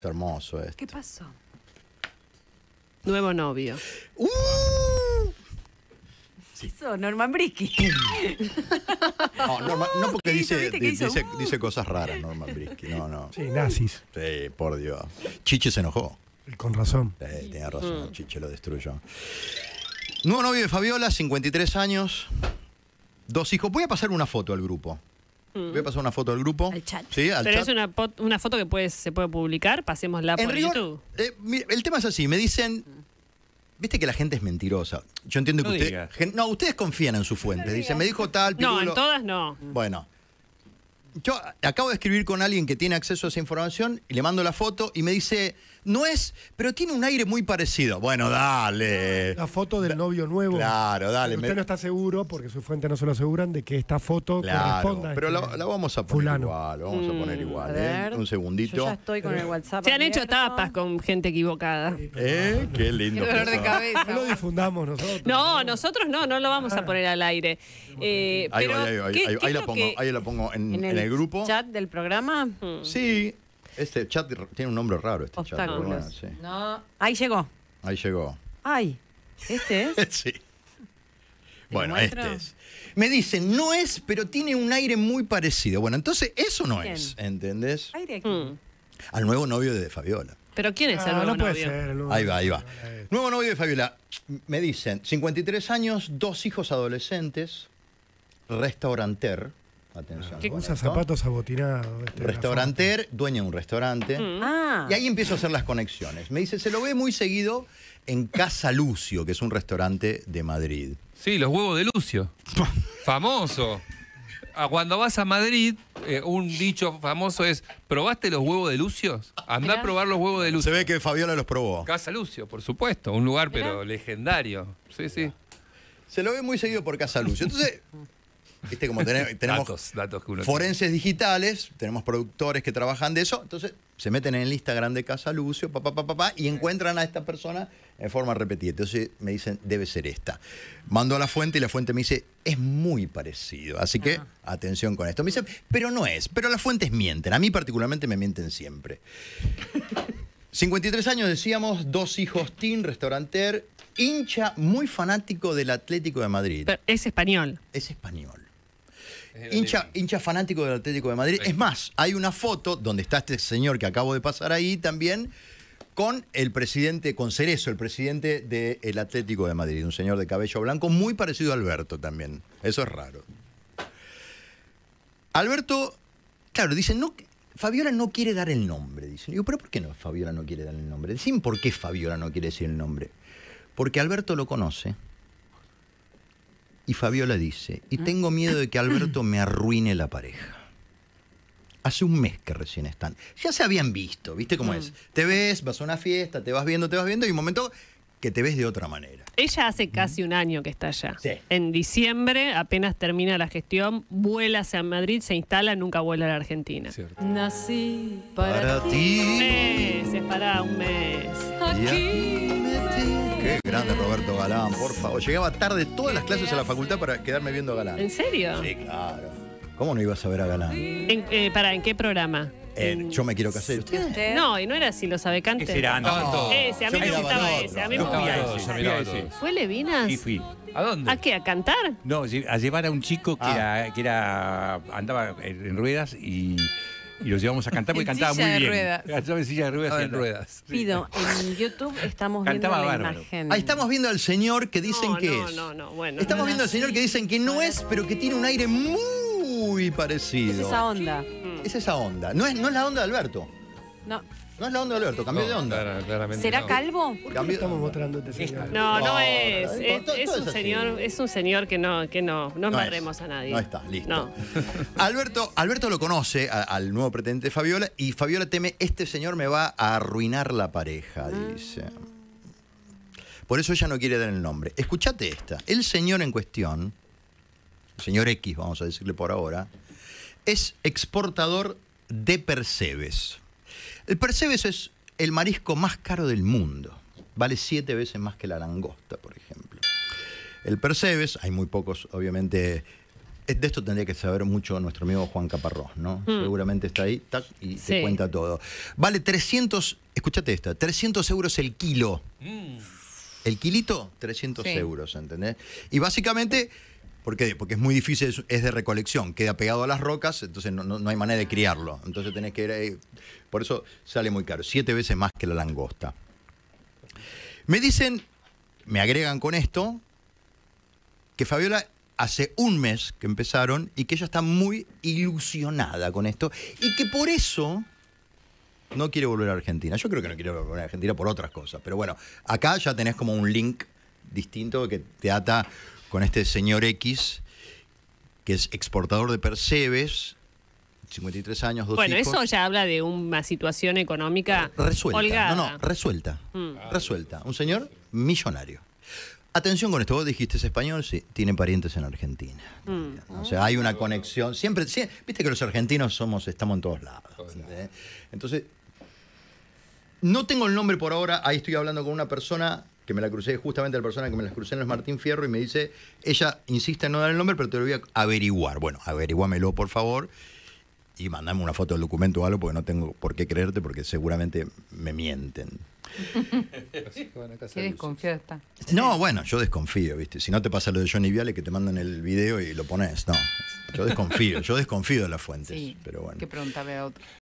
Hermoso ¿Qué pasó? Nuevo novio. ¡Uh! Sí. Norman Brisky. No, porque dice, uh. dice, cosas raras Norman Brisky. No, no. Sí, nazis. Sí, por Dios. Chiche se enojó. Con razón. Sí, tenía razón, mm. Chiche lo destruyó. Nuevo novio de Fabiola, 53 años. Dos hijos. Voy a pasar una foto al grupo. Mm. Voy a pasar una foto al grupo. Al chat. Sí, al Pero es una, foto que puede, se puede publicar, pasémosla por YouTube. Eh, el tema es así, me dicen... Viste que la gente es mentirosa. Yo entiendo que ustedes... No, ustedes confían en su fuente. dicen, me dijo tal... No, en todas no. Bueno. Yo acabo de escribir con alguien que tiene acceso a esa información y le mando la foto y me dice... No es, pero tiene un aire muy parecido. Bueno, dale. La foto del novio nuevo. Claro, dale. usted no está seguro, porque su fuente no se lo aseguran, de que esta foto claro, corresponda. Pero este la, vamos a poner igual, vamos a mm, poner igual. ¿eh? Un segundito. Yo ya estoy con el eh. WhatsApp. Se han hecho tapas con gente equivocada. ¿Eh? Qué lindo. Qué dolor de cabeza. No lo difundamos nosotros. No, nosotros no, no lo vamos a ah. poner al aire. ahí, lo ahí, la pongo, ahí la pongo en, en el grupo. ¿Chat del programa? Mm. Sí, este chat tiene un nombre raro, este chat. Ahí llegó. Ahí llegó. Ay, ¿este es? sí. Bueno, este es. Me dicen, no es, pero tiene un aire muy parecido. Bueno, entonces eso no es, ¿entendés? Aire mm. Al nuevo novio de Fabiola. ¿Pero quién es el ah, nuevo novio? Ser, ahí va, ahí va. Este. Nuevo novio de Fabiola. Me dicen, 53 años, dos hijos adolescentes, restauranter. Atención. ¿Qué? zapatos abotinados. Este, Restauranter, dueña de un restaurante. Mm. Y ah. ahí empiezo a hacer las conexiones. Me dice, se lo ve muy seguido en Casa Lucio, que es un restaurante de Madrid. Sí, los huevos de Lucio. Famoso. Ah, cuando vas a Madrid, eh, un dicho famoso es, ¿probaste los huevos de Lucio? Andá a probar los huevos de Lucio. Se ve que Fabiola los probó. Casa Lucio, por supuesto. Un lugar, pero legendario. Sí, sí. Se lo ve muy seguido por Casa Lucio. Entonces, ¿Viste? Como tenemos, datos, forenses digitales, tenemos productores que trabajan de eso. Entonces se meten en el Instagram de Casa Lucio, papá, papá, papá, y encuentran a esta persona en forma repetida. Entonces me dicen, debe ser esta. Mando a la fuente y la fuente me dice, es muy parecido. Así que atención con esto. Me dice pero no es, pero las fuentes mienten. A mí particularmente me mienten siempre. 53 años, decíamos, dos hijos Tim, restauranter, hincha muy fanático del Atlético de Madrid. es español. Es español. Hincha, fanático del Atlético de Madrid. Es más, hay una foto donde está este señor que acabo de pasar ahí también con el presidente, con Cerezo, el presidente del Atlético de Madrid, un señor de cabello blanco, muy parecido a Alberto también. Eso es raro. Alberto, claro, dicen, no, Fabiola no quiere dar el nombre. Dicen, pero ¿por qué no Fabiola no quiere dar el nombre? Dicen, ¿por qué Fabiola no quiere decir el nombre? Porque Alberto lo conoce y Fabiola dice, y mm. tengo miedo de que Alberto me arruine la pareja. Hace un mes que recién están. Ya se habían visto, ¿viste cómo mm. es? Te ves, vas a una fiesta, te vas viendo, te vas viendo y un momento que te ves de otra manera. Ella hace mm. casi un año que está allá. En diciembre, apenas termina la gestión, vuela hacia Madrid, se instala, nunca vuela a la Argentina. Nací para, ti. Un mes, para un mes. Aquí grande Roberto Galán, por favor. Llegaba tarde todas las clases a la facultad para quedarme viendo a Galán. ¿En serio? Sí, claro. ¿Cómo no ibas a ver a Galán? ¿En, eh, ¿Para en qué programa? En yo me quiero casar. ¿Usted? No, y no era así, lo sabe cante. Ese era, no. Ese, a mí me gustaba ese. A mí me gustaba ese. ¿Fue Levinas? fui. ¿A dónde? ¿A qué? ¿A cantar? No, a llevar a un chico que, ah. que era andaba en ruedas y y los llevamos a cantar porque cantaba muy bien. silla de ruedas. y en ruedas. Pido, en YouTube estamos viendo la imagen. Ahí estamos viendo al señor que dicen que no, es. No, no, bueno. Estamos viendo al señor que dicen que no es, pero que tiene un aire muy parecido. Es esa onda. Es esa onda. No es, no es la onda de Alberto. No. No es la onda Alberto, cambió de onda. ¿Será calvo? ¿Por estamos mostrando este señor? No, no ¿eh? es. es, un señor, es un señor que no, que no, no, a nadie. No está, listo. Alberto, Alberto lo conoce al nuevo pretendente Fabiola y Fabiola teme, este señor me va a arruinar la pareja, ah. dice. Por eso ella no quiere dar el nombre. Escuchate esta. El señor en cuestión, señor X, vamos a decirle por ahora, es exportador de percebes. El percebes es el marisco más caro del mundo. Vale siete veces más que la langosta, por ejemplo. El percebes, hay muy pocos, obviamente. Eh, de esto tendría que saber mucho nuestro amigo Juan Caparrós, ¿no? Hmm. Seguramente está ahí y te cuenta todo. Vale 300, escúchate esta, 300 euros el kilo. Hmm. El kilito, 300 euros, ¿entendés? Y básicamente ¿Por qué? Porque es muy difícil, es, de recolección, queda pegado a las rocas, entonces no, no hay manera de criarlo. Entonces tenés que ir ahí. Por eso sale muy caro, siete veces más que la langosta. Me dicen, me agregan con esto, que Fabiola hace un mes que empezaron y que ella está muy ilusionada con esto y que por eso no quiere volver a Argentina. Yo creo que no quiere volver a Argentina por otras cosas, pero bueno, acá ya tenés como un link distinto que te ata con este señor X, que es exportador de percebes, 53 años, dos Bueno, eso ya habla de una situación económica resuelta. No, no, resuelta. Mm. Resuelta. Un señor millonario. Atención con esto, vos dijiste es español, sí, tienen parientes en Argentina. Mm. O sea, hay una conexión. Siempre, viste que los argentinos somos, estamos en todos lados. Entonces, no tengo el nombre por ahora, ahí estoy hablando con una persona que me la crucé justamente la persona que me las crucé no es Martín Fierro y me dice, ella insiste en no dar el nombre, pero te lo voy a averiguar. Bueno, averiguamelo, por favor y mandame una foto del documento o algo porque no tengo por qué creerte porque seguramente me mienten. ¿Qué desconfiada está? No, bueno, yo desconfío, ¿viste? Si no te pasa lo de Johnny Viale que te mandan el video y lo pones, no. Yo desconfío, yo desconfío de las fuentes. Sí, pero bueno. Que a otro.